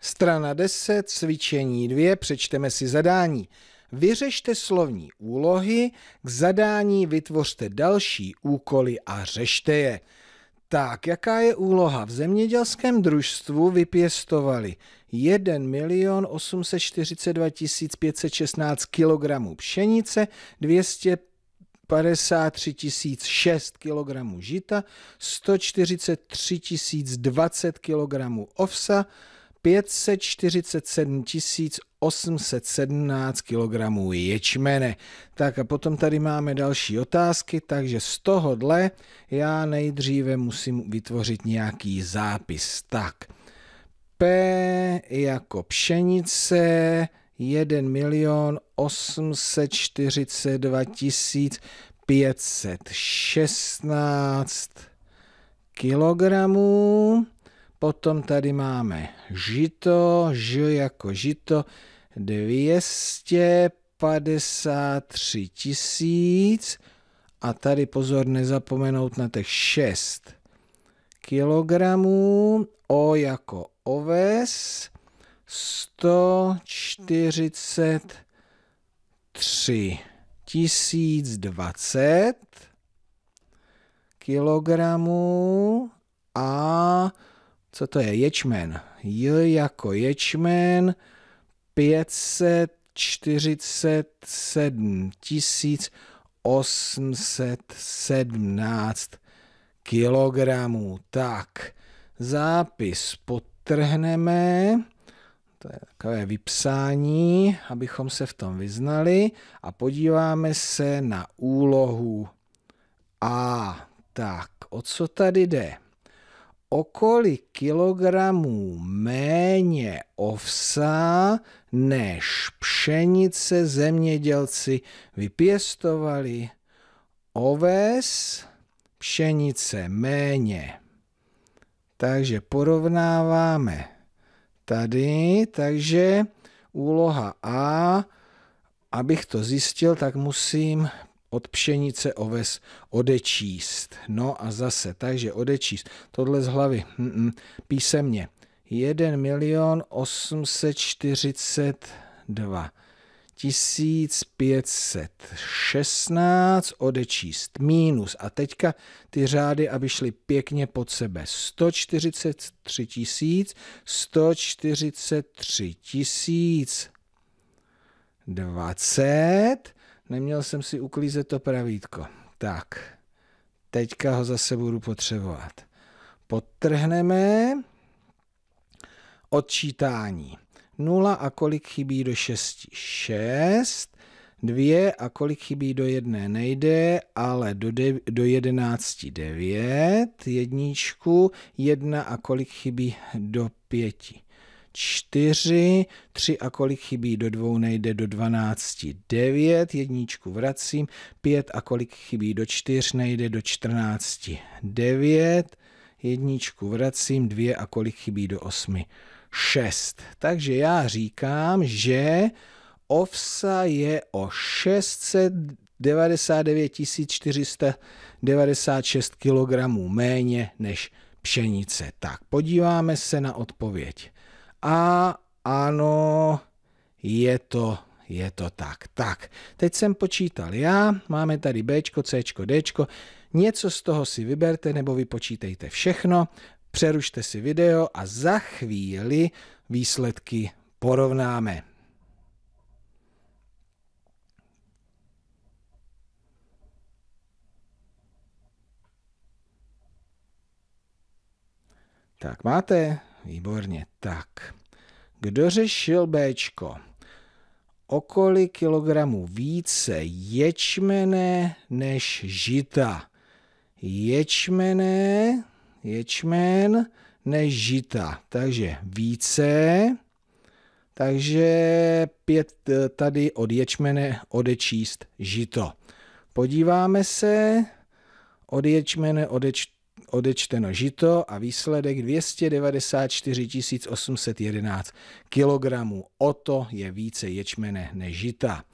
Strana 10, cvičení 2, přečteme si zadání. Vyřešte slovní úlohy, k zadání vytvořte další úkoly a řešte je. Tak, jaká je úloha? V zemědělském družstvu vypěstovali 1 842 516 kg pšenice, 200 53 006 kg žita, 143 020 kg ovsa, 547 817 kg ječmene. Tak a potom tady máme další otázky, takže z tohohle já nejdříve musím vytvořit nějaký zápis. Tak, P jako pšenice, 1 milion 842 516 kilogramů. Potom tady máme žito, ž jako žito, 253 tisíc. A tady pozor nezapomenout na těch 6 kilogramů. O jako oves, 143 1020 kilogramů a co to je? Ječmen. J jako ječmen. 547 817 kilogramů. Tak, zápis potrhneme. To je takové vypsání, abychom se v tom vyznali. A podíváme se na úlohu A. Tak, o co tady jde? o kolik kilogramů méně ovsa než pšenice zemědělci vypěstovali. Oves, pšenice méně. Takže porovnáváme tady, takže úloha A, abych to zjistil, tak musím od pšenice oves odečíst. No a zase, takže odečíst. Tohle z hlavy, Mm-mm. písemně. 1 milion 842 1516 odečíst mínus. a teďka ty řády, aby šly pěkně pod sebe. 143 tisíc, 143 tisíc 20, Neměl jsem si uklízet to pravítko. Tak, teďka ho zase budu potřebovat. Podtrhneme odčítání. 0 a kolik chybí do 6? 6. 2 a kolik chybí do 1 nejde, ale do, de, do 11 9. Jedničku. 1 a kolik chybí do 5? čtyři, tři a kolik chybí do dvou, nejde do dvanácti, devět, jedničku vracím, pět a kolik chybí do čtyř, nejde do čtrnácti, devět, jedničku vracím, dvě a kolik chybí do osmi, šest. Takže já říkám, že ovsa je o 699 496 kg méně než pšenice. Tak podíváme se na odpověď. A ano, je to je to tak. Tak, teď jsem počítal já, máme tady B, C, D, něco z toho si vyberte nebo vypočítejte všechno, přerušte si video a za chvíli výsledky porovnáme. Tak máte Výborně, tak. Kdo řešil Bčko? O kolik kilogramů více ječmené než žita? Ječmené, ječmen než žita. Takže více, takže pět eh, tady od ječmene odečíst žito. Podíváme se, od ječmene odečtu odečteno žito a výsledek 294 811 kg. O to je více ječmene než žita.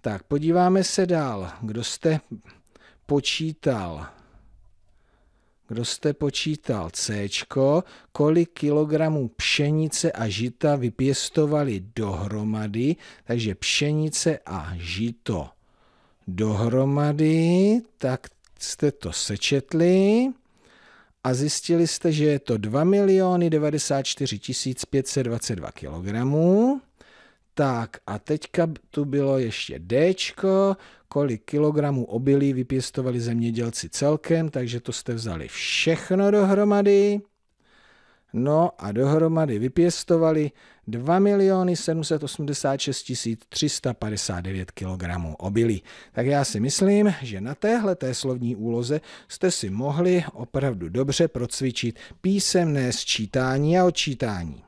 Tak podíváme se dál. Kdo jste počítal kdo jste počítal C, kolik kilogramů pšenice a žita vypěstovali dohromady, takže pšenice a žito dohromady, tak jste to sečetli a zjistili jste, že je to 2 miliony 94 522 kg. Tak a teďka tu bylo ještě D, kolik kilogramů obilí vypěstovali zemědělci celkem, takže to jste vzali všechno dohromady. No a dohromady vypěstovali 2 786 359 kg obilí. Tak já si myslím, že na téhle té slovní úloze jste si mohli opravdu dobře procvičit písemné sčítání a odčítání.